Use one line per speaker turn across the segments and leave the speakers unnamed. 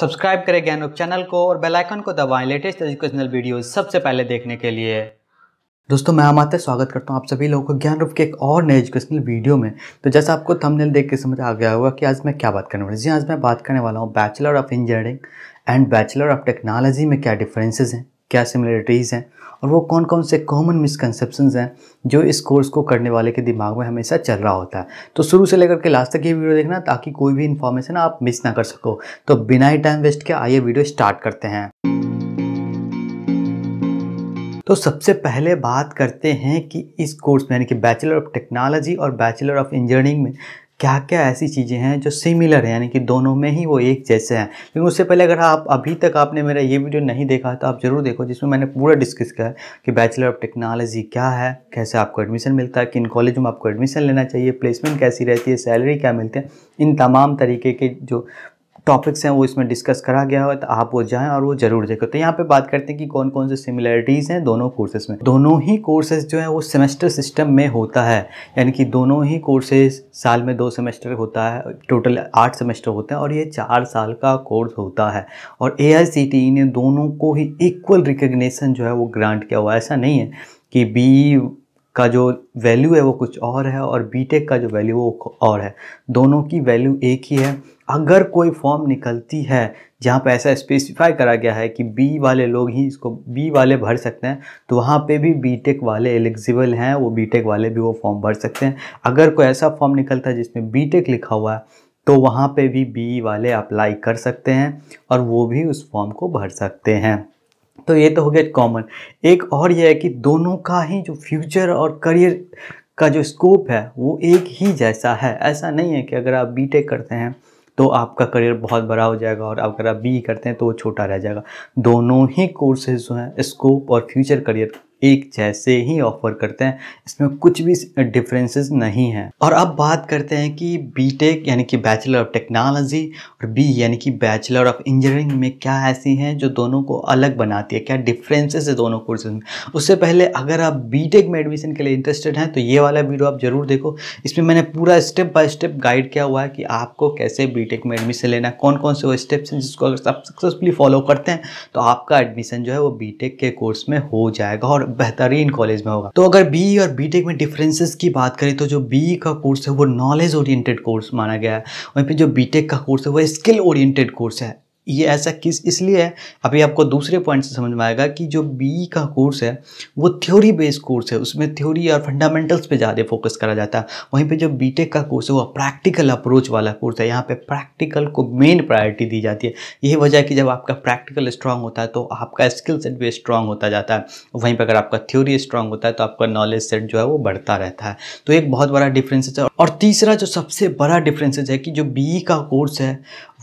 subscribe करें ज्ञान channel को और बेल आइकन को दबाएं लेटेस्ट एजुकेशनल वीडियो सबसे पहले देखने के लिए दोस्तों मैं हम आते स्वागत करता हूँ आप सभी लोगों को ज्ञान रूप के एक और नए एजुकेशनल वीडियो में तो जैसा आपको थंबनेल देख के समझ आ गया होगा कि आज मैं क्या बात करने वाला जी हाँ, आज मैं बात करने वाला हूँ bachelor of engineering and bachelor of technology में क्या डिफरेंसेस हैं क्या सिमिलरिटीज़ हैं और वो कौन कौन से कॉमन मिसकनसेप्शन हैं जो इस कोर्स को करने वाले के दिमाग में हमेशा चल रहा होता है तो शुरू से लेकर के लास्ट तक ये वीडियो देखना ताकि कोई भी इन्फॉर्मेशन आप मिस ना कर सको तो बिना ही टाइम वेस्ट के आइए वीडियो स्टार्ट करते हैं तो सबसे पहले बात करते हैं कि इस कोर्स में यानी कि बैचलर ऑफ टेक्नोलॉजी और बैचलर ऑफ इंजीनियरिंग में क्या क्या ऐसी चीज़ें हैं जो सिमिलर हैं यानी कि दोनों में ही वो एक जैसे हैं लेकिन उससे पहले अगर आप अभी तक आपने मेरा ये वीडियो नहीं देखा है तो आप ज़रूर देखो जिसमें मैंने पूरा डिस्कस किया है कि बैचलर ऑफ टेक्नोलॉजी क्या है कैसे आपको एडमिशन मिलता है किन कॉलेज में आपको एडमिशन लेना चाहिए प्लेसमेंट कैसी रहती है सैलरी क्या मिलती है इन तमाम तरीके के जो टॉपिक्स हैं वो इसमें डिस्कस करा गया हो तो आप वो जाएँ और वो जरूर देखें तो यहाँ पे बात करते हैं कि कौन कौन से सिमिलैरिटीज़ हैं दोनों कोर्सेज में दोनों ही कोर्सेज जो है वो सेमेस्टर सिस्टम में होता है यानी कि दोनों ही कोर्सेज साल में दो सेमेस्टर होता है टोटल आठ सेमेस्टर होते हैं और ये चार साल का कोर्स होता है और ए e ने दोनों को ही इक्वल रिकग्नेशन जो है वो ग्रांट किया हुआ है ऐसा नहीं है कि बी का जो वैल्यू है वो कुछ और है और बीटेक का जो वैल्यू वो और है दोनों की वैल्यू एक ही है अगर कोई फॉर्म निकलती है जहाँ पर ऐसा स्पेसिफाई करा गया है कि बी वाले लोग ही इसको बी वाले भर सकते हैं तो वहाँ पे भी बीटेक वाले एलिजिबल हैं वो बीटेक वाले भी वो फॉर्म भर सकते हैं अगर कोई ऐसा फॉर्म निकलता है जिसमें बीटेक लिखा हुआ है तो वहाँ पे भी बी वाले अप्लाई कर सकते हैं और वो भी उस फॉर्म को भर सकते हैं तो ये तो हो गया कॉमन एक और ये है कि दोनों का ही जो फ्यूचर और करियर का जो स्कोप है वो एक ही जैसा है ऐसा नहीं है कि अगर आप बी करते हैं तो आपका करियर बहुत बड़ा हो जाएगा और अगर आप बी e करते हैं तो वो छोटा रह जाएगा दोनों ही कोर्सेज जो हैं स्कोप और फ्यूचर करियर एक जैसे ही ऑफ़र करते हैं इसमें कुछ भी डिफरेंसेस नहीं हैं और अब बात करते हैं कि बीटेक यानी कि बैचलर ऑफ टेक्नोलॉजी और बी यानी कि बैचलर ऑफ इंजीनियरिंग में क्या ऐसी हैं जो दोनों को अलग बनाती है क्या डिफरेंसेस है दोनों कोर्सेज में उससे पहले अगर आप बीटेक में एडमिशन के लिए इंटरेस्टेड हैं तो ये वाला वीडियो आप ज़रूर देखो इसमें मैंने पूरा स्टेप बाय स्टेप गाइड किया हुआ है कि आपको कैसे बी में एडमिशन लेना कौन कौन से वो स्टेप्स हैं जिसको अगर आप सक्सेसफुली फॉलो करते हैं तो आपका एडमिशन जो है वो बी के कोर्स में हो जाएगा और बेहतरीन कॉलेज में होगा तो अगर बी और बीटेक में डिफरेंसेस की बात करें तो जो बी का कोर्स है वो नॉलेज ओरिएंटेड कोर्स माना गया है वहीं पर जो बीटेक का कोर्स है वो स्किल ओरिएंटेड कोर्स है ये ऐसा किस इसलिए है अभी आपको दूसरे पॉइंट से समझ में आएगा कि जो बी का कोर्स है वो थ्योरी बेस्ड कोर्स है उसमें थ्योरी और फंडामेंटल्स पे ज़्यादा फोकस करा जाता है वहीं पे जो टेक का कोर्स है वो प्रैक्टिकल अप्रोच वाला कोर्स है यहाँ पे प्रैक्टिकल को मेन प्रायोरिटी दी जाती है यही वजह है कि जब आपका प्रैक्टिकल स्ट्रांग होता है तो आपका स्किल सेट भी स्ट्रांग होता जाता है वहीं पर अगर आपका थ्योरी स्ट्रांग होता है तो आपका नॉलेज सेट जो है वो बढ़ता रहता है तो एक बहुत बड़ा डिफ्रेंसेस है और तीसरा जो सबसे बड़ा डिफ्रेंसेस है कि जो बी का कोर्स है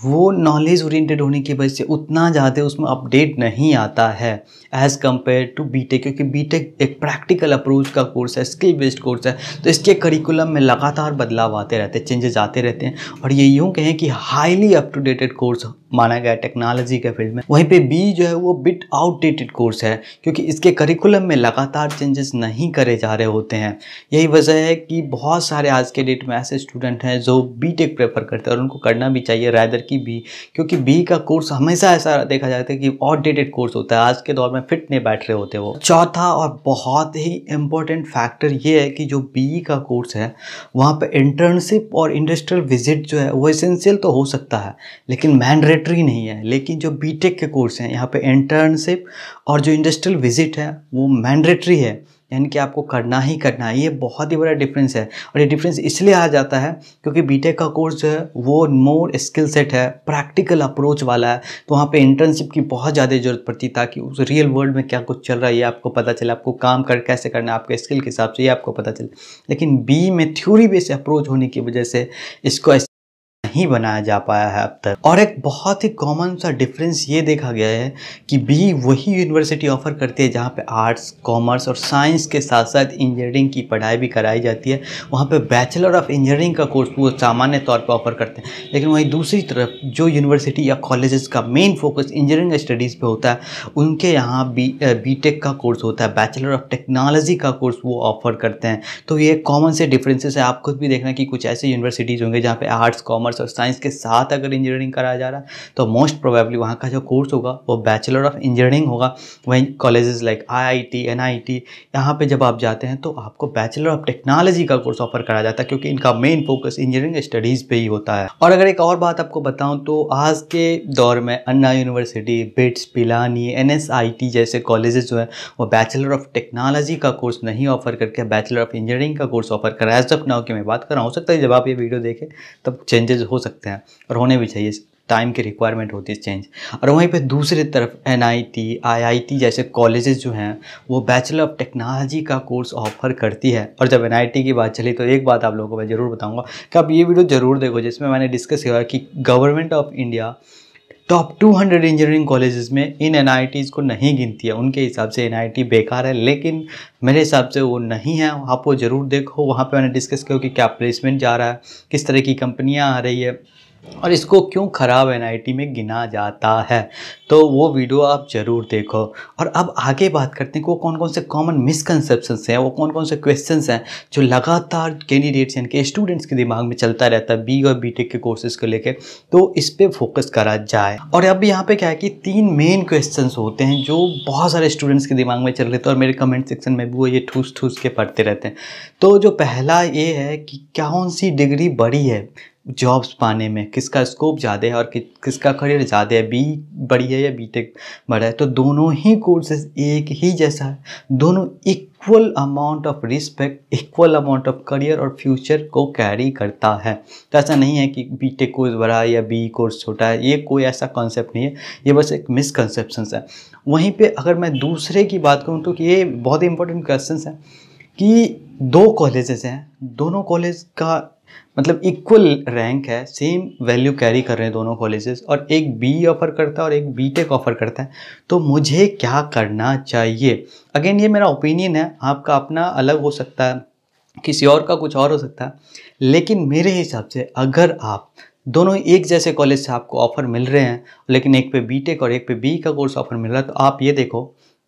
वो नॉलेज ओरिएंटेड होने की वजह से उतना ज़्यादा उसमें अपडेट नहीं आता है एज़ कम्पेयर टू बी क्योंकि बी एक प्रैक्टिकल अप्रोच का कोर्स है स्किल बेस्ड कोर्स है तो इसके करिकुलम में लगातार बदलाव आते रहते हैं चेंजेस आते रहते हैं और ये यूँ कहें कि highly up to dated course माना गया टेक्नोलॉजी के फील्ड में वहीं पे बी जो है वो बिट आउटडेटेड कोर्स है क्योंकि इसके करिकुलम में लगातार चेंजेस नहीं करे जा रहे होते हैं यही वजह है कि बहुत सारे आज के डेट में ऐसे स्टूडेंट हैं जो बी टेक प्रेफर करते हैं और उनको करना भी चाहिए रायदर कि बी क्योंकि बी का कोर्स हमेशा ऐसा देखा जाता है कि आउटडेटेड कोर्स होता है आज के दौर में फिट नहीं बैठ रहे होते वो चौथा और बहुत ही इंपॉर्टेंट फैक्टर ये है कि जो बी का कोर्स है वहाँ पर इंटर्नशिप और इंडस्ट्रियल विजिट जो है वो इसेंशियल तो हो सकता है लेकिन मैंडेटरी नहीं है लेकिन जो बी के कोर्स हैं यहाँ पर इंटर्नशिप और जो इंडस्ट्रियल विजिट है वो मैंडेटरी है यानी कि आपको करना ही करना है ये बहुत ही बड़ा डिफरेंस है और ये डिफरेंस इसलिए आ जाता है क्योंकि बीटेक का कोर्स जो है वो मोर स्किल सेट है प्रैक्टिकल अप्रोच वाला है तो वहाँ पे इंटर्नशिप की बहुत ज़्यादा ज़रूरत पड़ती ताकि उस रियल वर्ल्ड में क्या कुछ चल रहा है ये आपको पता चले आपको काम कर कैसे करना है आपके स्किल के हिसाब से ये आपको पता चले लेकिन बी में थ्योरी बेस्ड अप्रोच होने की वजह से इसको नहीं बनाया जा पाया है अब तक और एक बहुत ही कॉमन सा डिफरेंस ये देखा गया है कि बी वही यूनिवर्सिटी ऑफर करती है जहाँ पे आर्ट्स कॉमर्स और साइंस के साथ साथ इंजीनियरिंग की पढ़ाई भी कराई जाती है वहाँ पे बैचलर ऑफ इंजीनियरिंग का कोर्स वो सामान्य तौर पर ऑफर करते हैं लेकिन वहीं दूसरी तरफ जो यूनिवर्सिटी या कॉलेजेस का मेन फोकस इंजीनियरिंग स्टडीज़ पर होता है उनके यहाँ बी बी का कोर्स होता है बैचलर ऑफ टेक्नोलॉजी का कोर्स वो ऑफर करते हैं तो ये कॉमन से डिफरेंसेस है आप खुद भी देखना कि कुछ ऐसे यूनिवर्सिटीज़ होंगे जहाँ पे आर्ट्स कॉमर्स कॉमर्स और साइंस के साथ अगर इंजीनियरिंग कराया जा रहा है तो मोस्ट प्रोबेबली वहाँ का जो कोर्स होगा वो बैचलर ऑफ इंजीनियरिंग होगा वहीं colleges like I I T N I T यहाँ पर जब आप जाते हैं तो आपको बैचलर ऑफ टेक्नोलॉजी का कोर्स ऑफर कराया जाता है क्योंकि इनका मेन फोकस इंजीनियरिंग स्टडीज़ पर ही होता है और अगर एक और बात आपको बताऊँ तो आज के दौर में अन्ना यूनिवर्सिटी बिट्स पिलानी एन जैसे कॉलेजेस जो हैं वो बैचलर ऑफ टेक्नोलॉजी का कोर्स नहीं ऑफर करके बैचलर ऑफ इंजीनियरिंग का कोर्स ऑफर कराया रहा है जब नाउ की मैं बात कर रहा हूँ हो सकता है जब आप ये वीडियो देखें तब चेंजेस चेंजेस हो सकते हैं और होने भी चाहिए टाइम की रिक्वायरमेंट होती है चेंज और वहीं पे दूसरी तरफ एन आई जैसे कॉलेजेस जो हैं वो बैचलर ऑफ टेक्नोलॉजी का कोर्स ऑफर करती है और जब एन की बात चली तो एक बात आप लोगों को मैं ज़रूर बताऊंगा कि आप ये वीडियो ज़रूर देखो जिसमें मैंने डिस्कस किया कि government of India top 200 engineering colleges में इन एन को नहीं गिनती है उनके हिसाब से एन बेकार है लेकिन मेरे हिसाब से वो नहीं है आप वो ज़रूर देखो वहाँ पे मैंने डिस्कस किया कि क्या प्लेसमेंट जा रहा है किस तरह की कंपनियाँ आ रही है और इसको क्यों ख़राब एन में गिना जाता है तो वो वीडियो आप ज़रूर देखो और अब आगे बात करते हैं कि वो कौन कौन से कॉमन मिसकनसेप्शन हैं वो कौन कौन से क्वेश्चंस हैं जो लगातार कैंडिडेट्स यानी कि स्टूडेंट्स के दिमाग में चलता रहता है बी और बी के कोर्सेज को लेकर तो इस पर फोकस करा जाए और अब यहाँ पर क्या है कि तीन मेन क्वेश्चन होते हैं जो बहुत सारे स्टूडेंट्स के दिमाग में चल रहे थे और मेरे कमेंट सेक्शन में भी वो ये ठूस ठूस के पढ़ते रहते हैं तो जो पहला ये है कि कौन सी डिग्री बड़ी है जॉब्स पाने में किसका स्कोप ज़्यादा है और कि, किसका करियर ज़्यादा है बी बड़ी है या बी टेक बड़ा है तो दोनों ही कोर्सेज एक ही जैसा है दोनों equal amount of respect equal amount of career और फ्यूचर को कैरी करता है तो ऐसा नहीं है कि बी टेक कोर्स बड़ा है या बी कोर्स छोटा है ये कोई ऐसा कॉन्सेप्ट नहीं है ये बस एक मिसकनसेप्शन है वहीं पर अगर मैं दूसरे की बात करूँ तो ये बहुत ही इंपॉर्टेंट क्वेश्चन है कि दो कॉलेजेस हैं दोनों कॉलेज का मतलब इक्वल रैंक है सेम वैल्यू कैरी कर रहे हैं दोनों कॉलेजेस और एक बी ऑफर करता है और एक बी टेक ऑफर करता है तो मुझे क्या करना चाहिए अगेन ये मेरा ओपिनियन है आपका अपना अलग हो सकता है किसी और का कुछ और हो सकता है लेकिन मेरे हिसाब से अगर आप दोनों एक जैसे कॉलेज से आपको ऑफ़र मिल रहे हैं लेकिन एक पे बीटेक और एक पे बी का कोर्स ऑफ़र मिल रहा है तो आप ये देखो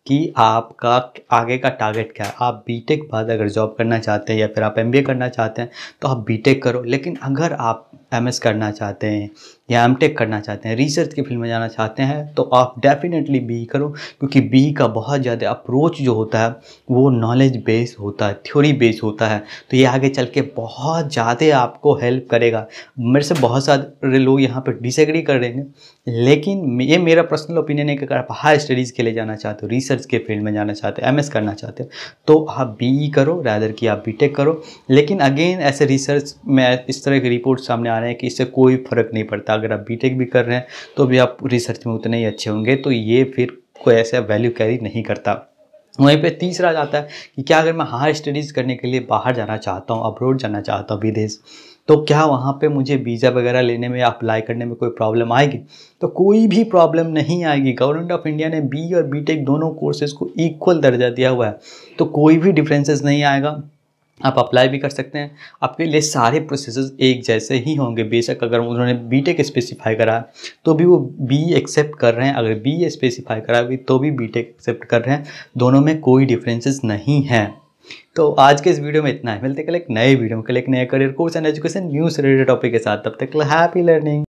कि आपका आगे का टारगेट क्या है आप बी टेक बाद अगर जॉब करना चाहते हैं या फिर आप एम करना चाहते हैं तो आप टेक करो लेकिन अगर आप एम करना चाहते हैं या एम टेक करना चाहते हैं रिसर्च की फील्ड में जाना चाहते हैं तो आप डेफिनेटली बी करो क्योंकि बी का बहुत ज़्यादा अप्रोच जो होता है वो नॉलेज बेस होता है थ्योरी बेस होता है तो ये आगे चल के बहुत ज़्यादा आपको हेल्प करेगा मेरे से बहुत सारे लोग यहाँ पर डिसग्री कर रहे हैं लेकिन ये मेरा पर्सनल ओपिनियन है कि अगर आप हायर स्टडीज़ के लिए जाना चाहते हो रिसर्च के फील्ड में जाना चाहते हो एम करना चाहते हो तो आप बी करो रैदर कि आप बी करो लेकिन अगेन ऐसे रिसर्च में इस तरह के रिपोर्ट सामने आ रहे हैं कि इससे कोई फ़र्क नहीं पड़ता अगर आप बीटेक भी कर रहे हैं तो भी आप रिसर्च में उतने ही अच्छे होंगे तो ये फिर कोई ऐसा वैल्यू कैरी नहीं करता वहीं पे तीसरा जाता है कि क्या अगर मैं हायर स्टडीज़ करने के लिए बाहर जाना चाहता हूँ अब्रोड जाना चाहता हूँ विदेश तो क्या वहाँ पे मुझे वीज़ा वगैरह लेने में अप्लाई करने में कोई प्रॉब्लम आएगी तो कोई भी प्रॉब्लम नहीं आएगी गवर्नमेंट ऑफ इंडिया ने बी और बीटेक दोनों कोर्सेज़ को इक्वल दर्जा दिया हुआ है तो कोई भी डिफरेंसेस नहीं आएगा आप अप्लाई भी कर सकते हैं आपके लिए सारे प्रोसेसेस एक जैसे ही होंगे बेशक अगर उन्होंने बी टेक स्पेसिफाई करा तो भी वो बी एक्सेप्ट कर रहे हैं अगर बी स्पेसिफाई करा भी तो भी बी टेक एक्सेप्ट कर रहे हैं दोनों में कोई डिफरेंसेस नहीं है तो आज के इस वीडियो में इतना है मिलते कल एक नए वीडियो में कल एक नया career course and education news related topic के साथ तब तक हैप्पी लर्निंग